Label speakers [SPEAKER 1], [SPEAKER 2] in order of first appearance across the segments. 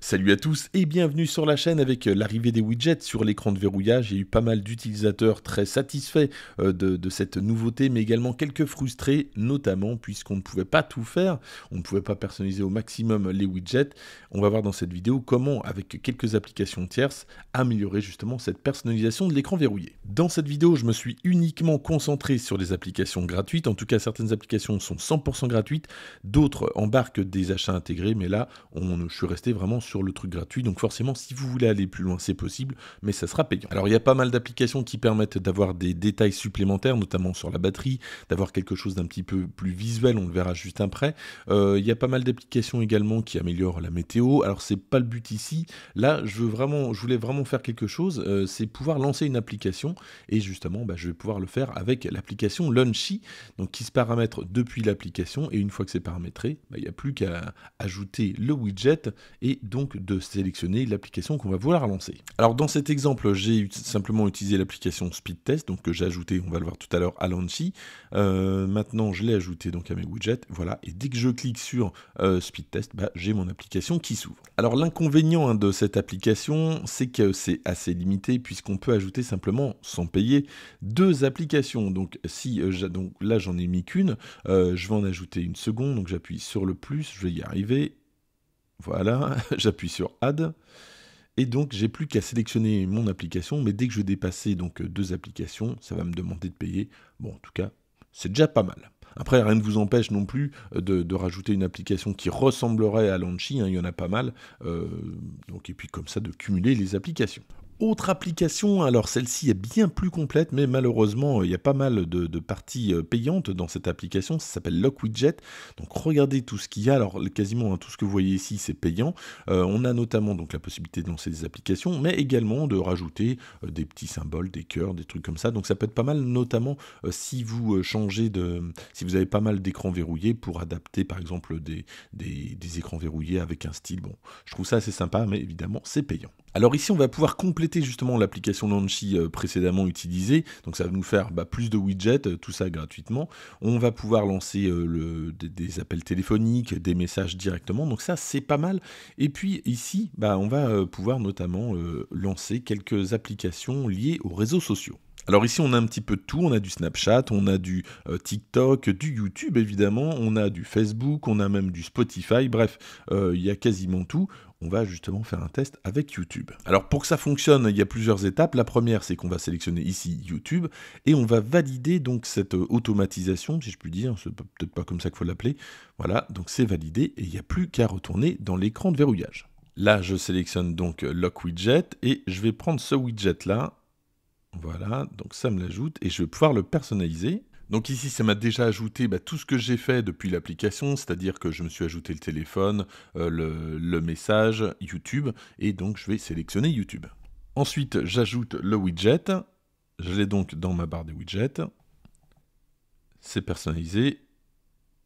[SPEAKER 1] Salut à tous et bienvenue sur la chaîne avec euh, l'arrivée des widgets sur l'écran de verrouillage. J'ai eu pas mal d'utilisateurs très satisfaits euh, de, cette nouveauté, mais également quelques frustrés, notamment puisqu'on ne pouvait pas tout faire, on ne pouvait pas personnaliser au maximum les widgets. On va voir dans cette vidéo comment, avec quelques applications tierces, améliorer justement cette personnalisation de l'écran verrouillé. Dans cette vidéo, je me suis uniquement concentré sur les applications gratuites. En tout cas, certaines applications sont 100% gratuites, d'autres embarquent des achats intégrés, mais là, on, je suis resté vraiment sur sur le truc gratuit. Donc forcément, si vous voulez aller plus loin, c'est possible, mais ça sera payant. Alors il y a pas mal d'applications qui permettent d'avoir des détails supplémentaires, notamment sur la batterie, d'avoir quelque chose d'un petit peu plus visuel, on le verra juste après. Euh, il y a pas mal d'applications également qui améliorent la météo. Alors c'est pas le but ici. Là, je veux vraiment, je voulais vraiment faire quelque chose, euh, c'est pouvoir lancer une application et justement, bah, je vais pouvoir le faire avec l'application Launchy donc qui se paramètre depuis l'application et une fois que c'est paramétré, bah, il n'y a plus qu'à ajouter le widget et donc de sélectionner l'application qu'on va vouloir lancer. Alors dans cet exemple, j'ai simplement utilisé l'application Speed Test, donc que j'ai ajouté, on va le voir tout à l'heure, à Launchy. Euh, maintenant, je l'ai ajouté donc à mes widgets, voilà, et dès que je clique sur euh, Speed Test, bah, j'ai mon application qui s'ouvre. Alors l'inconvénient hein, de cette application, c'est que c'est assez limité puisqu'on peut ajouter simplement, sans payer, deux applications. Donc si euh, donc là j'en ai mis qu'une, euh, je vais en ajouter une seconde, donc j'appuie sur le plus, je vais y arriver, voilà, j'appuie sur Add. Et donc, j'ai plus qu'à sélectionner mon application, mais dès que je vais dépasser donc euh, deux applications, ça va me demander de payer. Bon, en tout cas, c'est déjà pas mal. Après, rien ne vous empêche non plus euh, de, rajouter une application qui ressemblerait à Lanchi, hein, il y en a pas mal, euh, donc, et puis comme ça de cumuler les applications. Autre application, alors celle-ci est bien plus complète, mais malheureusement, il y a pas mal de, parties euh, payantes dans cette application, ça s'appelle Widget Donc regardez tout ce qu'il y a, alors quasiment hein, tout ce que vous voyez ici, c'est payant. Euh, on a notamment donc la possibilité de lancer des applications, mais également de rajouter euh, des petits symboles, des cœurs, des trucs comme ça. Donc ça peut être pas mal, notamment si vous changez de... si vous avez pas mal d'écrans verrouillés pour adapter par exemple des, des écrans verrouillés avec un style. Bon, je trouve ça assez sympa, mais évidemment, c'est payant. Alors ici, on va pouvoir compléter justement l'application Launchy euh, précédemment utilisée, donc ça va nous faire bah, plus de widgets, euh, tout ça gratuitement. On va pouvoir lancer euh, des, appels téléphoniques, des messages directement, donc ça c'est pas mal. Et puis ici, bah, on va pouvoir notamment lancer quelques applications liées aux réseaux sociaux. Alors ici, on a un petit peu de tout. On a du Snapchat, on a du TikTok, du YouTube évidemment, on a du Facebook, on a même du Spotify. Bref, il y a quasiment tout on va justement faire un test avec YouTube. Alors pour que ça fonctionne, il y a plusieurs étapes. La première, c'est qu'on va sélectionner ici YouTube et on va valider donc cette euh, automatisation, si je puis dire, c'est peut-être pas comme ça qu'il faut l'appeler. Voilà, donc c'est validé et il n'y a plus qu'à retourner dans l'écran de verrouillage. Là, je sélectionne donc Lock Widget et je vais prendre ce widget là. Voilà, donc ça me l'ajoute et je vais pouvoir le personnaliser. Donc ici, ça m'a déjà ajouté bah, tout ce que j'ai fait depuis l'application, c'est-à-dire que je me suis ajouté le téléphone, euh, le, message, YouTube, et donc je vais sélectionner YouTube. Ensuite, j'ajoute le widget. Je l'ai donc dans ma barre des widgets. C'est personnalisé.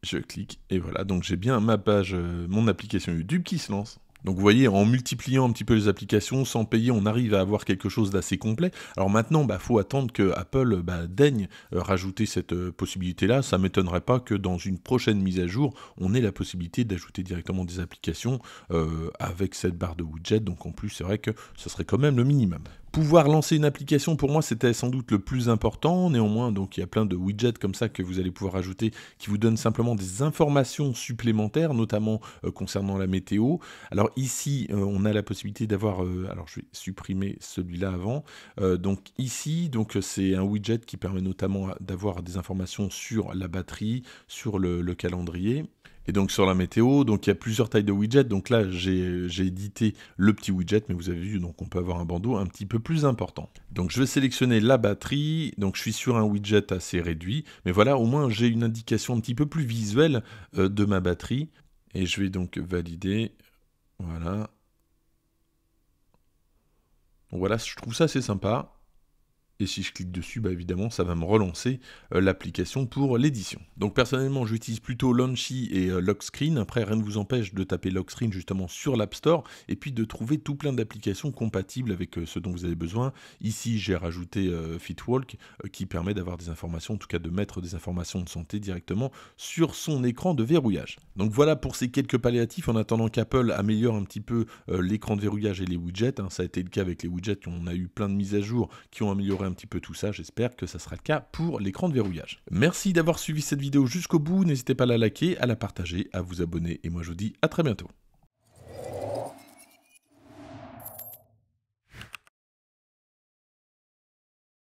[SPEAKER 1] Je clique et voilà, donc j'ai bien ma page, euh, mon application YouTube qui se lance. Donc vous voyez, en multipliant un petit peu les applications, sans payer, on arrive à avoir quelque chose d'assez complet. Alors maintenant, il bah, faut attendre que Apple bah, daigne euh, rajouter cette euh, possibilité-là. Ça ne m'étonnerait pas que dans une prochaine mise à jour, on ait la possibilité d'ajouter directement des applications euh, avec cette barre de widget. Donc en plus, c'est vrai que ce serait quand même le minimum. Pouvoir lancer une application, pour moi, c'était sans doute le plus important. Néanmoins, donc, il y a plein de widgets comme ça que vous allez pouvoir ajouter qui vous donnent simplement des informations supplémentaires, notamment euh, concernant la météo. Alors ici, euh, on a la possibilité d'avoir... Euh, alors, je vais supprimer celui-là avant. donc ici, donc c'est un widget qui permet notamment d'avoir des informations sur la batterie, sur le calendrier. Et donc sur la météo, donc il y a plusieurs tailles de widgets. Donc là, j'ai édité le petit widget, mais vous avez vu, donc on peut avoir un bandeau un petit peu plus important. Donc je vais sélectionner la batterie. Donc je suis sur un widget assez réduit, mais voilà, au moins j'ai une indication un petit peu plus visuelle euh, de ma batterie. Et je vais donc valider. Voilà. Voilà, je trouve ça assez sympa. Et si je clique dessus, bah, évidemment, ça va me relancer euh, l'application pour l'édition. Donc personnellement, j'utilise plutôt Launchy et euh, Lockscreen. Après, rien ne vous empêche de taper Lockscreen justement sur l'App Store et puis de trouver tout plein d'applications compatibles avec euh, ce dont vous avez besoin. Ici, j'ai rajouté Fitwalk qui permet d'avoir des informations, en tout cas de mettre des informations de santé directement sur son écran de verrouillage. Donc voilà pour ces quelques palliatifs en attendant qu'Apple améliore un petit peu l'écran de verrouillage et les widgets. Hein, ça a été le cas avec les widgets, on a eu plein de mises à jour qui ont amélioré un petit peu tout ça, j'espère que ça sera le cas pour l'écran de verrouillage. Merci d'avoir suivi cette vidéo jusqu'au bout, n'hésitez pas à la liker, à la partager, à vous abonner, et moi je vous dis à très bientôt.